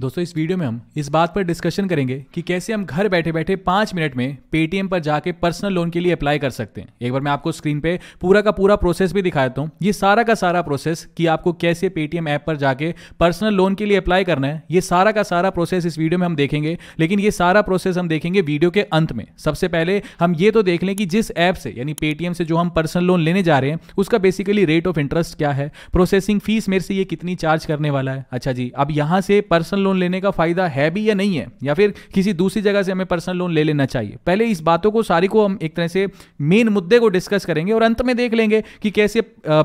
दोस्तों इस वीडियो में हम इस बात पर डिस्कशन करेंगे कि कैसे हम घर बैठे बैठे पांच मिनट में पेटीएम पर जाके पर्सनल लोन के लिए अप्लाई कर सकते हैं एक बार मैं आपको स्क्रीन पे पूरा का पूरा प्रोसेस भी दिखा देता हूँ ये सारा का सारा प्रोसेस कि आपको कैसे पेटीएम ऐप पर जाके पर्सनल लोन के लिए अप्लाई करना है ये सारा का सारा प्रोसेस इस वीडियो में हम देखेंगे लेकिन ये सारा प्रोसेस हम देखेंगे वीडियो के अंत में सबसे पहले हम ये तो देख लें कि जिस ऐप से यानी पेटीएम से जो हम पर्सनल लोन लेने जा रहे हैं उसका बेसिकली रेट ऑफ इंटरेस्ट क्या है प्रोसेसिंग फीस मेरे से ये कितनी चार्ज करने वाला है अच्छा जी अब यहाँ से पर्सनल लोन लेने का फायदा है भी या नहीं है या फिर किसी दूसरी जगह से हमें पर्सनल लोन ले लेना चाहिए पहले इस बातों को सारी को हम एक तरह से मेन मुद्दे को डिस्कस करेंगे और अंत में देख लेंगे कि कैसे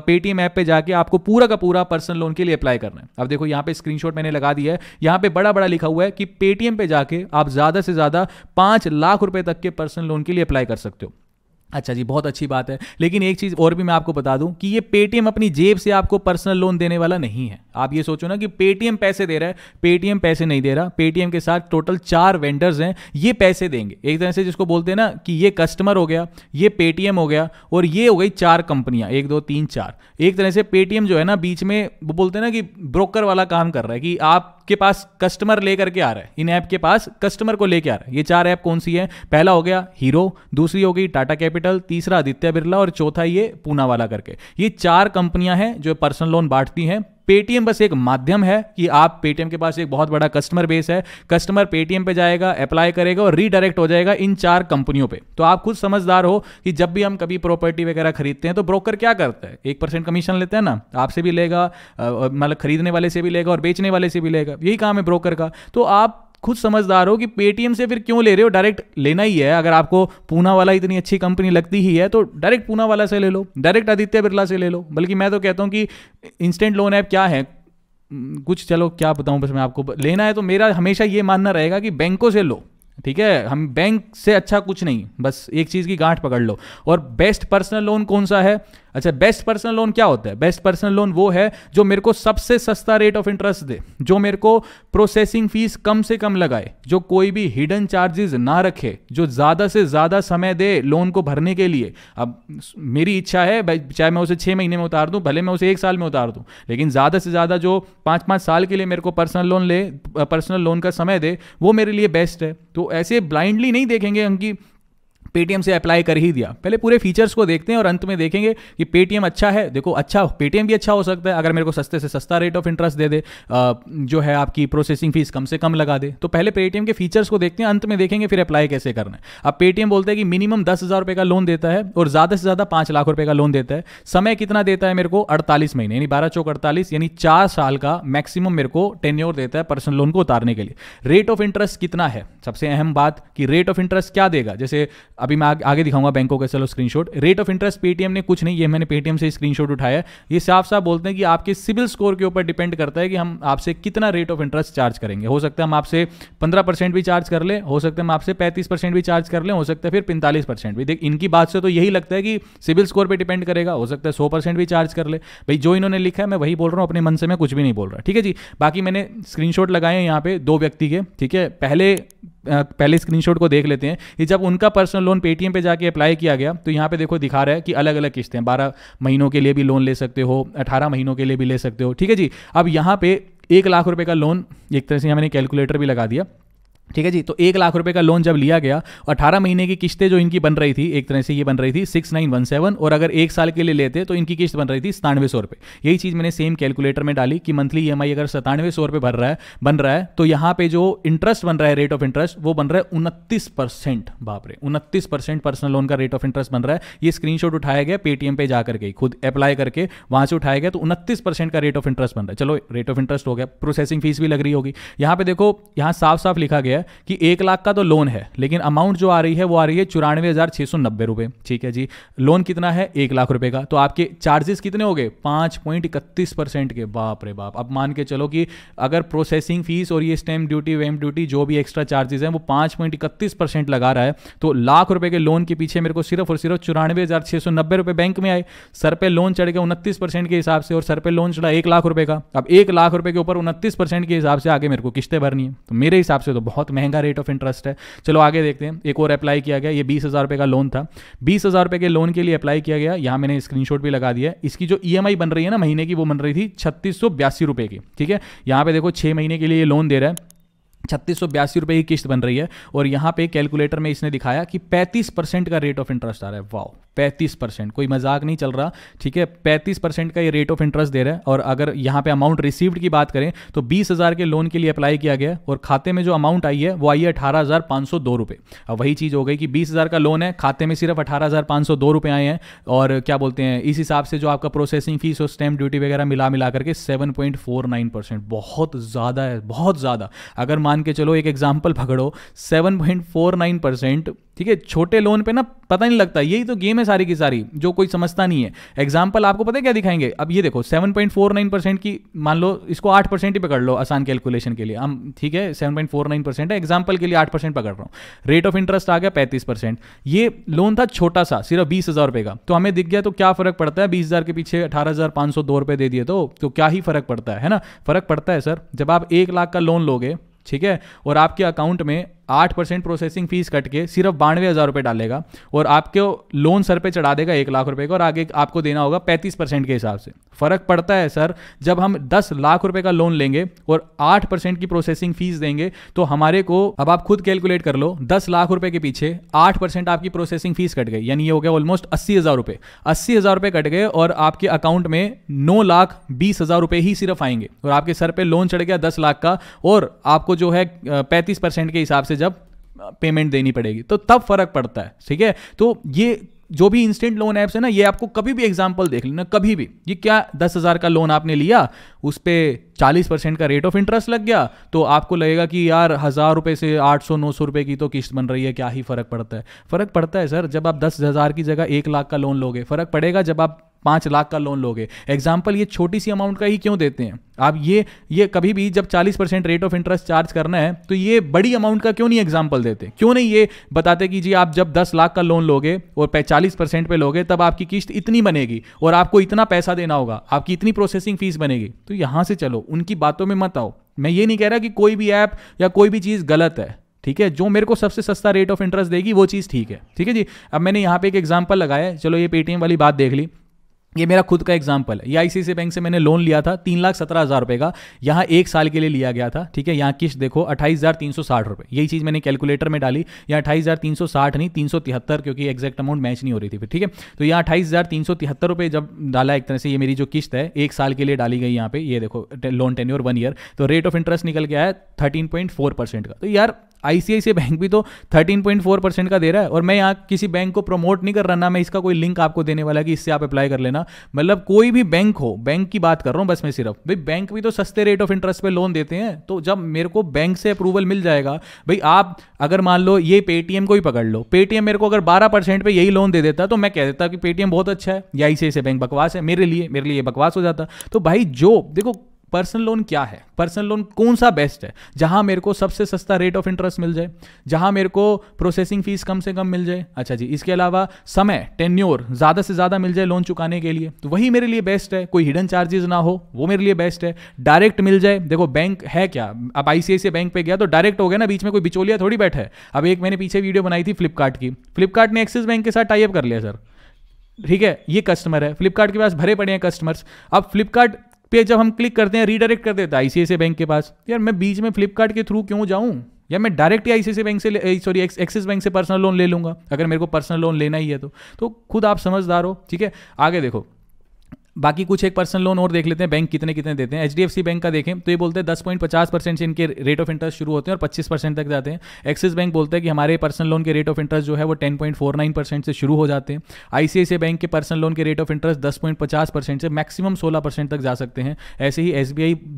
पेटीएम ऐप पे जाके आपको पूरा का पूरा पर्सनल लोन के लिए अप्लाई करना है अब देखो यहां पर स्क्रीन मैंने लगा दिया है यहां पर बड़ा बड़ा लिखा हुआ है कि पेटीएम पे जाके आप ज्यादा से ज्यादा पांच लाख रुपए तक के पर्सनल लोन के लिए अप्लाई कर सकते हो अच्छा जी बहुत अच्छी बात है लेकिन एक चीज़ और भी मैं आपको बता दूं कि ये पेटीएम अपनी जेब से आपको पर्सनल लोन देने वाला नहीं है आप ये सोचो ना कि पेटीएम पैसे दे रहा है पेटीएम पैसे नहीं दे रहा पेटीएम के साथ टोटल चार वेंडर्स हैं ये पैसे देंगे एक तरह से जिसको बोलते हैं ना कि ये कस्टमर हो गया ये पेटीएम हो गया और ये हो गई चार कंपनियां एक दो तीन चार एक तरह से पेटीएम जो है ना बीच में वो बोलते हैं ना कि ब्रोकर वाला काम कर रहा है कि आप आपके पास कस्टमर लेकर के आ रहा है इन ऐप के पास कस्टमर को लेकर आ रहा है ये चार ऐप कौन सी है पहला हो गया हीरो दूसरी हो गई टाटा कैपिटल तीसरा आदित्य बिरला और चौथा ये पूना वाला करके ये चार कंपनियां हैं जो पर्सनल लोन बांटती हैं पेटीएम बस एक माध्यम है कि आप पेटीएम के पास एक बहुत बड़ा कस्टमर बेस है कस्टमर पेटीएम पे जाएगा अप्लाई करेगा और रीडायरेक्ट हो जाएगा इन चार कंपनियों पे तो आप खुद समझदार हो कि जब भी हम कभी प्रॉपर्टी वगैरह खरीदते हैं तो ब्रोकर क्या करता है एक परसेंट कमीशन लेते हैं ना आपसे भी लेगा मतलब खरीदने वाले से भी लेगा और बेचने वाले से भी लेगा यही काम है ब्रोकर का तो आप खुद समझदार हो कि पेटीएम से फिर क्यों ले रहे हो डायरेक्ट लेना ही है अगर आपको पूना वाला इतनी अच्छी कंपनी लगती ही है तो डायरेक्ट पूना वाला से ले लो डायरेक्ट आदित्य बिरला से ले लो बल्कि मैं तो कहता हूँ कि इंस्टेंट लोन ऐप क्या है हम्म, कुछ चलो क्या बताऊँ बस मैं आपको लेना है तो मेरा हमेशा ये मानना रहेगा कि बैंकों से लो ठीक है हम बैंक से अच्छा कुछ नहीं बस एक चीज़ की गांठ पकड़ लो और बेस्ट पर्सनल लोन कौन सा है अच्छा बेस्ट पर्सनल लोन क्या होता है बेस्ट पर्सनल लोन वो है जो मेरे को सबसे सस्ता रेट ऑफ इंटरेस्ट दे जो मेरे को प्रोसेसिंग फीस कम से कम लगाए जो कोई भी हिडन चार्जेस ना रखे जो ज़्यादा से ज़्यादा समय दे लोन को भरने के लिए अब मेरी इच्छा है चाहे मैं उसे छः महीने में उतार दूँ भले मैं उसे एक साल में उतार दूँ लेकिन ज़्यादा से ज़्यादा जो पाँच पाँच साल के लिए मेरे को पर्सनल लोन ले पर्सनल लोन का समय दे वो मेरे लिए बेस्ट है तो ऐसे ब्लाइंडली नहीं देखेंगे हम पेटीएम से अप्लाई कर ही दिया पहले पूरे फीचर्स को देखते हैं और अंत में देखेंगे कि पेटीएम अच्छा है देखो अच्छा पेटीएम भी अच्छा हो सकता है अगर मेरे को सस्ते से सस्ता रेट ऑफ इंटरेस्ट दे दे जो है आपकी प्रोसेसिंग फीस कम से कम लगा दे तो पहले पेटीएम के फीचर्स को देखते हैं अंत में देखेंगे फिर अप्लाई कैसे करना है अब पेटीएम बोलते हैं कि मिनिमम दस हज़ार रुपये का लोन देता है और ज़्यादा से ज़्यादा पाँच लाख रुपए का लोन देता है समय कितना देता है मेरे को अड़तालीस महीने यानी बारह चौक अड़तालीस यानी चार साल का मैक्सिमम मेरे को टेन्योर देता है पर्सनल लोन को उतारने के लिए रेट ऑफ इंटरेस्ट कितना है सबसे अहम बात कि रेट ऑफ इंटरेस्ट क्या देगा जैसे अभी मैं आगे दिखाऊंगा बैंकों का चलो screenshot rate of interest Paytm ने कुछ नहीं ये मैंने पेटीएम से स्क्रीनशॉट उठाया ये साफ साफ बोलते हैं कि आपके सिविल स्कोर के ऊपर डिपेंड करता है कि हम आपसे कितना रेट ऑफ इंटरेस्ट चार्ज करेंगे हो सकता है हम आपसे पंद्रह भी चार्ज कर ले हो सकता है हम आपसे पैंतीस भी चार्ज कर ले हो सकता है फिर पैंतालीस भी देख इनकी बात से तो यही लगता है कि सिविल स्कोर पर डिपेंड करेगा हो सकता है सौ भी चार्ज कर ले भाई जो इन्होंने लिखा है मैं वही बोल रहा हूँ अपने मन से मैं कुछ भी नहीं बोल रहा ठीक है जी बाकी मैंने स्क्रीनशॉट लगाए यहाँ पे दो व्यक्ति के ठीक है पहले पहले स्क्रीनशॉट को देख लेते हैं कि जब उनका पर्सनल लोन पेटीएम पे जाके अप्लाई किया गया तो यहाँ पे देखो दिखा रहा है कि अलग अलग किस्तें बारह महीनों के लिए भी लोन ले सकते हो अठारह महीनों के लिए भी ले सकते हो ठीक है जी अब यहाँ पे एक लाख रुपये का लोन एक तरह से मैंने कैलकुलेटर भी लगा दिया ठीक है जी तो एक लाख रुपए का लोन जब लिया गया अठारह महीने की किस्तें जो इनकी बन रही थी एक तरह से ये बन रही थी सिक्स नाइन वन सेवन और अगर एक साल के लिए लेते तो इनकी किस्त बन रही थी सतानवे सौ रुपये यही चीज़ मैंने सेम कैलकुलेटर में डाली कि मंथली ई अगर सतानवे सौ रुपये भर रहा है बन रहा है तो यहाँ पे जो इंटरेस्ट बन रहा है रेट ऑफ इंटरेस्ट वो बन रहा है उनतीस परसेंट बापरे उनतीस परसेंट पर्सनल लोन का रेट ऑफ इंटरेस्ट बन रहा है ये स्क्रीन उठाया गया पेटीएम पे जाकर के खुद अप्लाई करके वहाँ से उठाया गया तो उनतीस परसेंट का रेट ऑफ इंटरेस्ट बन रहा है चलो रेट ऑफ इंटरेस्ट हो गया प्रोसेसिंग फीस भी लग रही होगी यहाँ पे देखो यहाँ साफ साफ लिखा गया कि एक लाख का तो लोन है लेकिन अमाउंट जो आ रही है वो आ रही है चौरानवे हज़ार छः सौ नब्बे रुपये ठीक है जी लोन कितना है एक लाख रुपये का तो आपके चार्जेस कितने हो गए पाँच पॉइंट इकतीस परसेंट के बाप रे बाप अब मान के चलो कि अगर प्रोसेसिंग फीस और ये स्टैम्प ड्यूटी वेम ड्यूटी जो भी एक्स्ट्रा चार्जेस हैं वो पाँच पॉइंट इकतीस परसेंट लगा रहा है तो लाख रुपये के लोन के पीछे मेरे को सिर्फ और सिर्फ चौरानवे हज़ार छः सौ नब्बे रुपये बैंक में आए सर पे लोन चढ़ के उनतीस परसेंट के हिसाब से और सर पे लोन चढ़ा एक लाख रुपये का अब एक लाख रुपये के ऊपर उनतीस परसेंट के हिसाब से आगे मेरे को किस्तें भरनी है तो मेरे हिसाब से तो बहुत महंगा रेट ऑफ इंटरेस्ट है चलो आगे देखते हैं एक और अप्लाई किया गया ये बीस हज़ार का लोन था बीस हज़ार के लोन के लिए अप्लाई किया गया यहाँ मैंने स्क्रीनशॉट भी लगा दिया इसकी जो ई e बन रही है ना महीने की वो बन रही थी छत्तीस की ठीक है यहाँ पे देखो छः महीने के लिए ये लोन दे रहा है छत्तीस सौ बयासी रुपये की किस्त बन रही है और यहाँ पे कैलकुलेटर में इसने दिखाया कि 35 परसेंट का रेट ऑफ इंटरेस्ट आ रहा है वाओ पैंतीस परसेंट कोई मजाक नहीं चल रहा ठीक है पैंतीस परसेंट का ये रेट ऑफ इंटरेस्ट दे रहा है और अगर यहाँ पे अमाउंट रिसीव्ड की बात करें तो बीस हज़ार के लोन के लिए अप्लाई किया गया और खाते में जो अमाउंट आई है वो आई है अठारह हज़ार पाँच सौ दो रुपये अब वही चीज़ हो गई कि बीस हज़ार का लोन है खाते में सिर्फ अठारह हज़ार पाँच सौ दो रुपये आए हैं और क्या बोलते हैं इस हिसाब से जो आपका प्रोसेसिंग फीस और स्टैम्प ड्यूटी वगैरह मिला मिला करके seven point four nine percent बहुत ज़्यादा है बहुत ज़्यादा अगर मान के चलो एक एग्जाम्पल पकड़ो seven point four nine percent ठीक है छोटे लोन पे ना पता नहीं लगता यही तो गेम है सारी की सारी जो कोई समझता नहीं है एग्जाम्पल आपको पता है क्या दिखाएंगे अब ये देखो seven point four nine percent की मान लो इसको आठ परसेंट ही पकड़ लो आसान कैलकुलेशन के लिए हम ठीक है seven point four nine percent है एग्जाम्पल के लिए आठ परसेंट पकड़ रहा हूँ रेट ऑफ इंटरेस्ट आ गया पैंतीस परसेंट ये लोन था छोटा सा सिर्फ बीस हज़ार रुपये का तो हमें दिख गया तो क्या फ़र्क पड़ता है बीस हज़ार के पीछे अठारह हज़ार पाँच सौ दो रुपये दे दिए तो, तो क्या ही फ़र्क पड़ता है, है ना फ़र्क पड़ता है सर जब आप एक लाख का लोन लोगे ठीक है और आपके अकाउंट में आठ परसेंट प्रोसेसिंग फीस कट के सिर्फ बानवे हज़ार रुपये डालेगा और आपके लोन सर पे चढ़ा देगा एक लाख रुपए का और आगे आपको देना होगा पैंतीस परसेंट के हिसाब से फ़र्क पड़ता है सर जब हम दस लाख रुपए का लोन लेंगे और आठ परसेंट की प्रोसेसिंग फीस देंगे तो हमारे को अब आप खुद कैलकुलेट कर लो दस लाख रुपये के पीछे आठ परसेंट आपकी प्रोसेसिंग फीस कट गई यानी ये हो गया ऑलमोस्ट अस्सी हज़ार रुपये अस्सी हज़ार रुपये कट गए और आपके अकाउंट में नौ लाख बीस हज़ार रुपये ही सिर्फ आएंगे और आपके सर पर लोन चढ़ गया दस लाख का और आपको जो है पैंतीस परसेंट के हिसाब से से जब पेमेंट देनी पड़ेगी तो तब फर्क पड़ता है ठीक है तो ये जो भी इंस्टेंट लोन ऐप्स है ना ये आपको कभी भी एग्जाम्पल देख लेना कभी भी ये क्या दस हज़ार का लोन आपने लिया उस पर चालीस परसेंट का रेट ऑफ इंटरेस्ट लग गया तो आपको लगेगा कि यार हज़ार रुपए से आठ सौ नौ सौ रुपए की तो किस्त बन रही है क्या ही फ़र्क पड़ता है फ़र्क पड़ता है सर जब आप दस हज़ार की जगह एक लाख का लोन लोगे फ़र्क पड़ेगा जब आप पाँच लाख का लोन लोगे एग्जाम्पल ये छोटी सी अमाउंट का ही क्यों देते हैं आप ये ये कभी भी जब चालीस percent rate of interest charge करना है तो ये बड़ी अमाउंट का क्यों नहीं एग्जाम्पल देते क्यों नहीं ये बताते कि जी आप जब दस लाख का लोन लोगे और पैंतालीस परसेंट पे लोगे तब आपकी किस्त इतनी बनेगी और आपको इतना पैसा देना होगा आपकी इतनी प्रोसेसिंग फीस बनेगी तो यहाँ से चलो उनकी बातों में मत आओ मैं ये नहीं कह रहा कि कोई भी ऐप या कोई भी चीज़ गलत है ठीक है जो मेरे को सबसे सस्ता रेट ऑफ इंटरेस्ट देगी वो चीज़ ठीक है ठीक है जी अब मैंने यहाँ पे एक एग्जाम्पल लगाया चलो ये पेटीएम वाली बात देख ली ये मेरा खुद का एग्जाम्पल है ये आईसीआईसी बैंक से मैंने लोन लिया था तीन लाख सत्रह हज़ार रुपये का यहाँ एक साल के लिए लिया गया था ठीक है यहाँ किस्त देखो अट्ठाईस हज़ार तीन सौ साठ रुपये यही चीज़ मैंने कैलकुलेटर में डाली यहाँ अट्ठाईस हज़ार तीन सौ साठ नहीं तीन सौ तिहत्तर क्योंकि एक्जैक्ट अमाउंट मैच नहीं हो रही थी फिर ठीक है तो यहाँ अट्ठाईस हज़ार तीन सौ तिहत्तर रुपये जब डाला एक तरह से ये मेरी जो किस्त है एक साल के लिए डाली गई यहाँ पे ये देखो लोन टेन्योर वन ईयर तो रेट ऑफ इंटरेस्ट निकल गया है थर्टीन पॉइंट फोर परसेंट का तो यार आईसीआईसी बैंक भी तो 13.4 परसेंट का दे रहा है और मैं यहाँ किसी बैंक को प्रमोट नहीं कर रहा ना मैं इसका कोई लिंक आपको देने वाला कि इससे आप अप्लाई कर लेना मतलब कोई भी बैंक हो बैंक की बात कर रहा हूँ बस मैं सिर्फ भाई बैंक भी तो सस्ते रेट ऑफ इंटरेस्ट पे लोन देते हैं तो जब मेरे को बैंक से अप्रूवल मिल जाएगा भाई आप अगर मान लो ये पेटीएम को ही पकड़ लो पेटीएम मेरे को अगर बारह परसेंट यही लोन दे देता तो मैं कह देता कि पेटीएम बहुत अच्छा है या आई बैंक बकवास है मेरे लिए मेरे लिए बकवास हो जाता तो भाई जो देखो पर्सनल लोन क्या है पर्सनल लोन कौन सा बेस्ट है जहां मेरे को सबसे सस्ता रेट ऑफ इंटरेस्ट मिल जाए जहां मेरे को प्रोसेसिंग फीस कम से कम मिल जाए अच्छा जी इसके अलावा समय टेन्योर ज़्यादा से ज़्यादा मिल जाए लोन चुकाने के लिए तो वही मेरे लिए बेस्ट है कोई हिडन चार्जेस ना हो वो मेरे लिए बेस्ट है डायरेक्ट मिल जाए देखो बैंक है क्या अब आईसीआई बैंक पे गया तो डायरेक्ट हो गया ना बीच में कोई बिचौलिया थोड़ी बैठा है अब एक मैंने पीछे वीडियो बनाई थी फ्लिपकार्ट की फ्लिपकार्ट ने एक्सिस बैंक के साथ टाइप कर लिया सर ठीक है ये कस्टमर है फ्लिपकार्ट के पास भरे पड़े हैं कस्टमर्स अब फ्लिपकार्ट पे जब हम क्लिक करते हैं रीडायरेक्ट कर देता है सी बैंक के पास यार मैं बीच में फ्लिपकार्ट के थ्रू क्यों जाऊँ या मैं डायरेक्ट ही आईसीआईसी बैंक से सॉरी एक्सिस बैंक से पर्सनल लोन ले लूँगा अगर मेरे को पर्सनल लोन लेना ही है तो तो खुद आप समझदार हो ठीक है आगे देखो बाकी कुछ एक पर्सनल लोन और देख लेते हैं बैंक कितने कितने देते हैं एच बैंक का देखें तो ये बोलते हैं दस पॉइंट पचास परसेंट से इनके रेट ऑफ इंटरेस्ट शुरू होते हैं और पच्चीस परसेंट तक जाते हैं एक्सिस बैंक बोलता है कि हमारे पर्सनल लोन के रेट ऑफ इंटरेस्ट जो है वो ten point four nine percent से शुरू हो जाते हैं आईसीआईसी बैंक के पर्सनल लोन के रेट ऑफ इंटरेस्ट दस पॉइंट पचास परसेंट से मैक्सिमम सोलह परसेंट तक जा सकते हैं ऐसे ही एस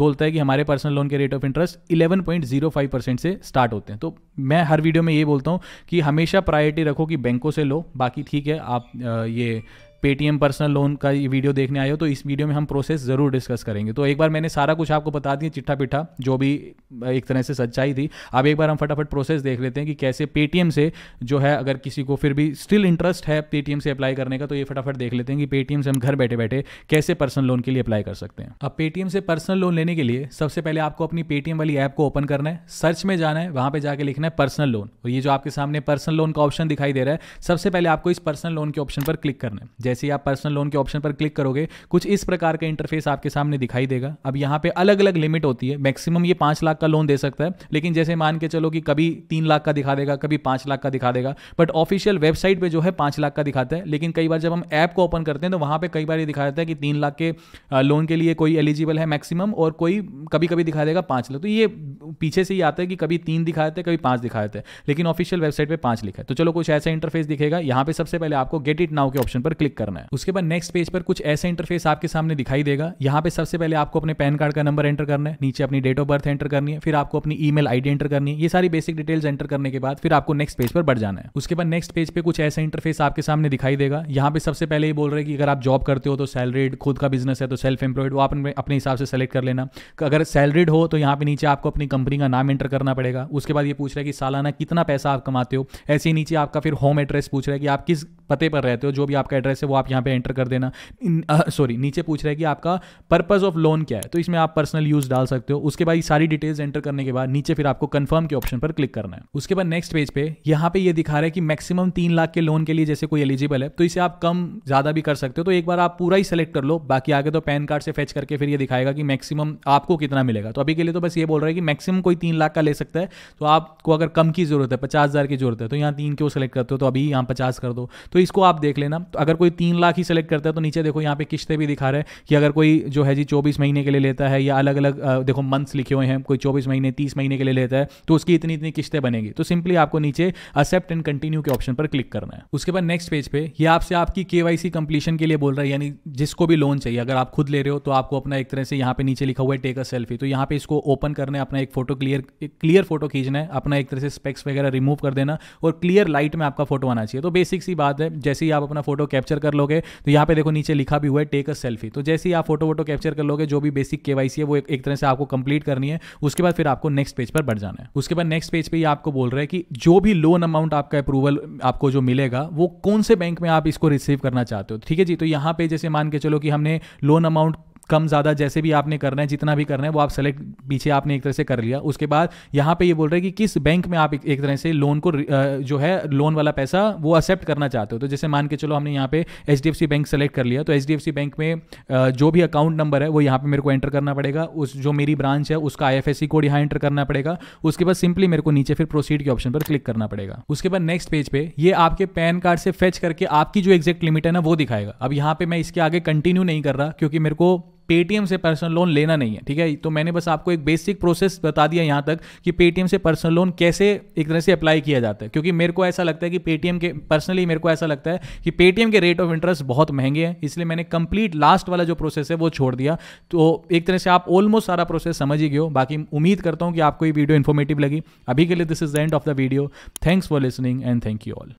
बोलता है कि हमारे पर्सनल लोन के rate of interest eleven point zero five percent से स्टार्ट होते हैं तो मैं हर वीडियो में ये बोलता हूँ कि हमेशा प्रायोरिटी रखो कि बैंकों से लो बाकी ठीक है आप ये पेटीएम पर्सनल लोन का वीडियो देखने आए हो तो इस वीडियो में हम प्रोसेस ज़रूर डिस्कस करेंगे तो एक बार मैंने सारा कुछ आपको बता दिया चिट्ठा पिट्ठा जो भी एक तरह से सच्चाई थी अब एक बार हम फटाफट प्रोसेस देख लेते हैं कि कैसे पेटीएम से जो है अगर किसी को फिर भी स्टिल इंटरेस्ट है पेटीएम से अप्लाई करने का तो ये फटाफट देख लेते हैं कि पेटीएम से हम घर बैठे बैठे कैसे पर्सनल लोन के लिए अप्लाई कर सकते हैं अब पेटीएम से पर्सनल लोन लेने के लिए सबसे पहले आपको अपनी पेटीएम वाली ऐप को ओपन करना है सर्च में जाना है वहाँ पर जाकर लिखना है पर्सनल लोन और ये जो आपके सामने पर्सनल लोन का ऑप्शन दिखाई दे रहा है सबसे पहले आपको इस पर्सनल लोन के ऑप्शन पर क्लिक करना है जैसे ही आप पर्सनल लोन के ऑप्शन पर क्लिक करोगे कुछ इस प्रकार का इंटरफेस आपके सामने दिखाई देगा अब यहाँ पे अलग अलग लिमिट होती है मैक्सिमम ये पांच लाख का लोन दे सकता है लेकिन जैसे मान के चलो कि कभी तीन लाख का दिखा देगा कभी पांच लाख का दिखा देगा बट ऑफिशियल वेबसाइट पर जो है पांच लाख का दिखाता है लेकिन कई बार जब हम ऐप को ओपन करते हैं तो वहां पर कई बार ये दिखा देता है कि तीन लाख के लोन के लिए कोई एलिजिबल है मैक्सिमम और कोई कभी कभी दिखा देगा पांच लाख तो ये पीछे से ही आता है कि कभी तीन दिखा देते हैं कभी पांच दिखा देते हैं लेकिन ऑफिशियल वेबसाइट पर पांच लिखा है तो चलो कुछ ऐसा इंटरफेस दिखेगा यहाँ पर सबसे पहले आपको गेट इट नाउ के ऑप्शन पर क्लिक करना है उसके बाद नेक्स्ट पेज पर कुछ ऐसा इंटरफेस आपके सामने दिखाई देगा यहाँ पे सबसे पहले आपको अपने पैन कार्ड का नंबर एंटर करना है नीचे अपनी डेट ऑफ बर्थ एंटर करनी है फिर आपको अपनी ई मेल एंटर करनी है ये सारी बेसिक डिटेल्स एंटर करने के बाद फिर आपको नेक्स्ट पेज पर बढ़ जाना है उसके बाद नेक्स्ट पेज पे कुछ ऐसा इंटरफेस आपके सामने दिखाई देगा यहाँ पे सबसे पहले ये बोल रहे हैं कि अगर आप जॉब करते हो तो सैलरीड खुद का बिजनेस है तो सेल्फ एम्प्लॉयड वो आपने अपने हिसाब से सेलेक्ट कर लेना अगर सैलरीड हो तो यहाँ पे नीचे आपको अपनी कंपनी का नाम एंटर करना पड़ेगा उसके बाद ये पूछ रहा है कि सालाना कितना पैसा आप कमाते हो ऐसे ही नीचे आपका फिर होम एड्रेस पूछ रहा है कि आप किस पते पर रहते हो जो भी आपका एड्रेस है है वो आप यहाँ पे एंटर कर देना सॉरी नीचे पूछ रहा है कि आपका पर्पज़ ऑफ लोन क्या है तो इसमें आप पर्सनल यूज़ डाल सकते हो उसके बाद सारी डिटेल्स एंटर करने के बाद नीचे फिर आपको कन्फर्म के ऑप्शन पर क्लिक करना है उसके बाद नेक्स्ट पेज पे यहाँ पे ये दिखा रहा है कि मैक्सिमम तीन लाख के लोन के लिए जैसे कोई एलिजिबल है तो इसे आप कम ज़्यादा भी कर सकते हो तो एक बार आप पूरा ही सेलेक्ट कर लो बाकी आगे तो पैन कार्ड से फेच करके फिर ये दिखाएगा कि मैक्सिमम आपको कितना मिलेगा तो अभी के लिए तो बस ये बोल रहा है कि मैक्सिमम कोई तीन लाख का ले सकता है तो आपको अगर कम की जरूरत है पचास हज़ार की जरूरत है तो यहाँ तीन क्यों सेलेक्ट करते हो तो अभी यहाँ पचास कर दो तो इसको आप देख लेना तो अगर कोई तीन लाख ही सेलेक्ट करता है तो नीचे देखो यहाँ पे किश्तें भी दिखा रहे हैं कि अगर कोई जो है जी चौबीस महीने के लिए लेता है या अलग अलग देखो मंथ्स लिखे हुए हैं कोई चौबीस महीने तीस महीने के लिए लेता है तो उसकी इतनी इतनी किश्तें बनेगी तो सिंपली आपको नीचे एक्सेप्ट एंड कंटिन्यू के ऑप्शन पर क्लिक करना है उसके बाद नेक्स्ट पेज पे ये आपसे आपकी केवाईसी कंप्लीशन के लिए बोल रहा है यानी जिसको भी लोन चाहिए अगर आप खुद ले रहे हो तो आपको अपना एक तरह से यहाँ पे नीचे लिखा हुआ है टेक अ सेल्फी तो यहाँ पे इसको ओपन करना है अपना एक फोटो क्लियर क्लियर फोटो खींचना है अपना एक तरह से स्पेक्स वगैरह रिमूव कर देना और क्लियर लाइट में आपका फोटो आना चाहिए तो बेसिक सी बात है जैसे ही आप अपना फोटो कैप्चर कर लोगे तो यहाँ पे देखो नीचे लिखा भी हुआ है टेक अ सेल्फी तो जैसे ही आप फोटो वोटो कैप्चर कर लोगे जो भी बेसिक केवाईसी है वो एक तरह से आपको कंप्लीट करनी है उसके बाद फिर आपको नेक्स्ट पेज पर बढ़ जाना है उसके बाद नेक्स्ट पेज पे आपको बोल रहा है कि जो भी लोन अमाउंट आपका अप्रूवल आपको जो मिलेगा वो कौन से बैंक में आप इसको रिसीव करना चाहते हो ठीक है जी तो यहाँ पे जैसे मान के चलो कि हमने लोन अमाउंट कम ज़्यादा जैसे भी आपने करना है जितना भी करना है वो आप सेलेक्ट पीछे आपने एक तरह से कर लिया उसके बाद यहाँ पे ये बोल रहे हैं कि किस बैंक में आप एक, तरह से लोन को जो है लोन वाला पैसा वो एक्सेप्ट करना चाहते हो तो जैसे मान के चलो हमने यहाँ पे एच बैंक सेलेक्ट कर लिया तो एच बैंक में जो भी अकाउंट नंबर है वो यहाँ पर मेरे को एंटर करना पड़ेगा उस जो मेरी ब्रांच है उसका आई कोड यहाँ एंटर करना पड़ेगा उसके बाद सिंपली मेरे को नीचे फिर प्रोसीड के ऑप्शन पर क्लिक करना पड़ेगा उसके बाद नेक्स्ट पेज पे ये आपके पैन कार्ड से फेच करके आपकी जो एग्जैक्ट लिमिट है ना वो दिखाएगा अब यहाँ पे मैं इसके आगे कंटिन्यू नहीं कर रहा क्योंकि मेरे को पेटीएम से पर्सनल लोन लेना नहीं है ठीक है तो मैंने बस आपको एक बेसिक प्रोसेस बता दिया यहाँ तक कि पेटीएम से पर्सनल लोन कैसे एक तरह से अप्लाई किया जाता है क्योंकि मेरे को ऐसा लगता है कि पेटीएम के पर्सनली मेरे को ऐसा लगता है कि पेटीएम के रेट ऑफ इंटरेस्ट बहुत महंगे हैं इसलिए मैंने कंप्लीट लास्ट वाला जो प्रोसेस है वो छोड़ दिया तो एक तरह से आप ऑलमोस्ट सारा प्रोसेस समझ ही गए हो बाकी उम्मीद करता हूँ कि आपको ये वीडियो इन्फॉर्मेटिव लगी अभी के लिए this is the end of the video thanks for listening and thank you all